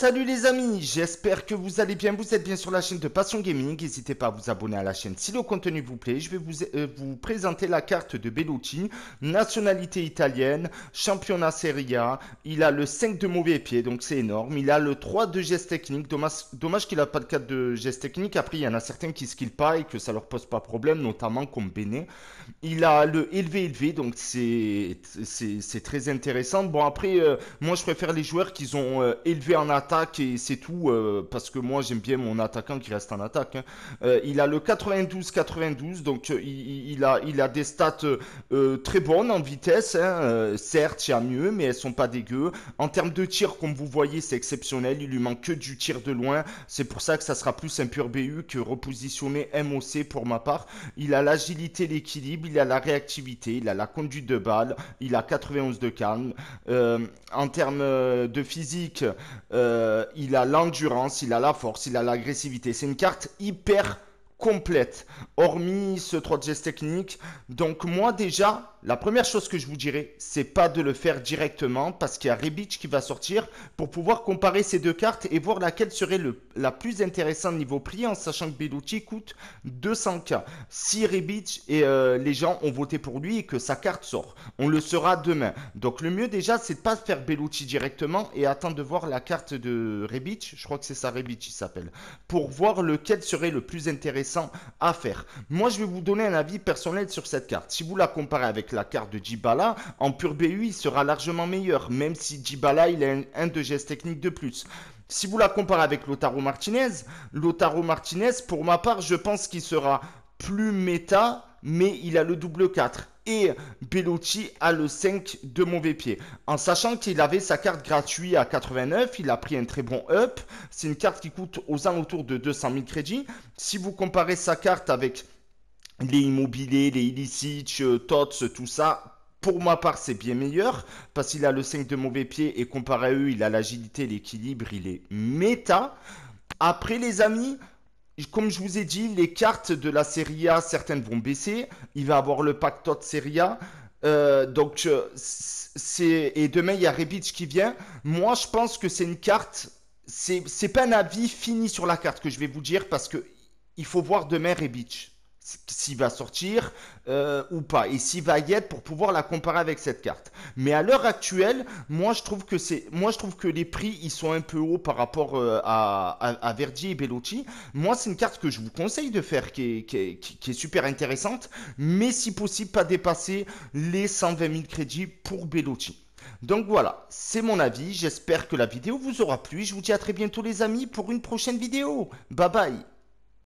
Salut les amis, j'espère que vous allez bien, vous êtes bien sur la chaîne de Passion Gaming, n'hésitez pas à vous abonner à la chaîne si le contenu vous plaît, je vais vous, euh, présenter la carte de Bellucci, nationalité italienne, championnat Serie A, il a le 5 de mauvais pied, donc c'est énorme, il a le 3 de geste technique, dommage, qu'il n'a pas de 4 de geste technique, après il y en a certains qui skill pas et que ça leur pose pas problème, notamment comme Béné, il a le élevé élevé, donc c'est très intéressant, bon après euh, moi je préfère les joueurs qui ont euh, élevé en attaque, et c'est tout, euh, parce que moi j'aime bien mon attaquant qui reste en attaque. Hein. Euh, il a le 92-92, donc euh, il, a, il a des stats très bonnes en vitesse. Hein. certes, il y a mieux, mais elles sont pas dégueu. En termes de tir, comme vous voyez, c'est exceptionnel. Il lui manque que du tir de loin. C'est pour ça que ça sera plus un pur BU que repositionner MOC pour ma part. Il a l'agilité, l'équilibre, il a la réactivité, il a la conduite de balle, il a 91 de calme. en termes de physique, euh, il a l'endurance, il a la force, il a l'agressivité. C'est une carte hyper complète, hormis ce 3 de technique. Donc moi déjà, la première chose que je vous dirais, c'est pas de le faire directement parce qu'il y a Rebic qui va sortir pour pouvoir comparer ces deux cartes et voir laquelle serait le, la plus intéressante niveau prix en sachant que Bellucci coûte 200k. Si Rebic et euh, les gens ont voté pour lui et que sa carte sort, on le saura demain. Donc le mieux déjà, c'est de pas faire Bellucci directement et attendre de voir la carte de Rebitch, je crois que c'est ça Rebic il s'appelle, pour voir lequel serait le plus intéressant à faire. Moi, je vais vous donner un avis personnel sur cette carte. Si vous la comparez avec la carte de Djibala, en pur BU, il sera largement meilleur, même si Djibala, il a un, de gestes techniques de plus. Si vous la comparez avec Lotaro Martinez, Lotaro Martinez, pour ma part, je pense qu'il sera plus méta, mais il a le double 4. Et Bellotti a le 5 de mauvais pied. En sachant qu'il avait sa carte gratuite à 89, il a pris un très bon up. C'est une carte qui coûte aux alentours de 200 000 crédits. Si vous comparez sa carte avec les immobiliers, les illicits, euh, Tots, tout ça, pour ma part, c'est bien meilleur parce qu'il a le 5 de mauvais pied et comparé à eux, il a l'agilité, l'équilibre, il est méta. Après, les amis, comme je vous ai dit, les cartes de la Serie A, certaines vont baisser. Il va avoir le pack Tots Serie A. Euh, donc, euh, c'est. Et demain, il y a Rebic qui vient. Moi, je pense que c'est une carte. C'est pas un avis fini sur la carte que je vais vous dire parce que il faut voir demain Rebic s'il va sortir euh, ou pas, et s'il va y être pour pouvoir la comparer avec cette carte. Mais à l'heure actuelle, moi je trouve que c'est, moi je trouve que les prix ils sont un peu hauts par rapport euh, à, à, Verdi et Bellotti. Moi c'est une carte que je vous conseille de faire, qui est, qui, qui est, super intéressante, mais si possible pas dépasser les 120 000 crédits pour Bellotti. Donc voilà, c'est mon avis. J'espère que la vidéo vous aura plu. Je vous dis à très bientôt les amis pour une prochaine vidéo. Bye bye.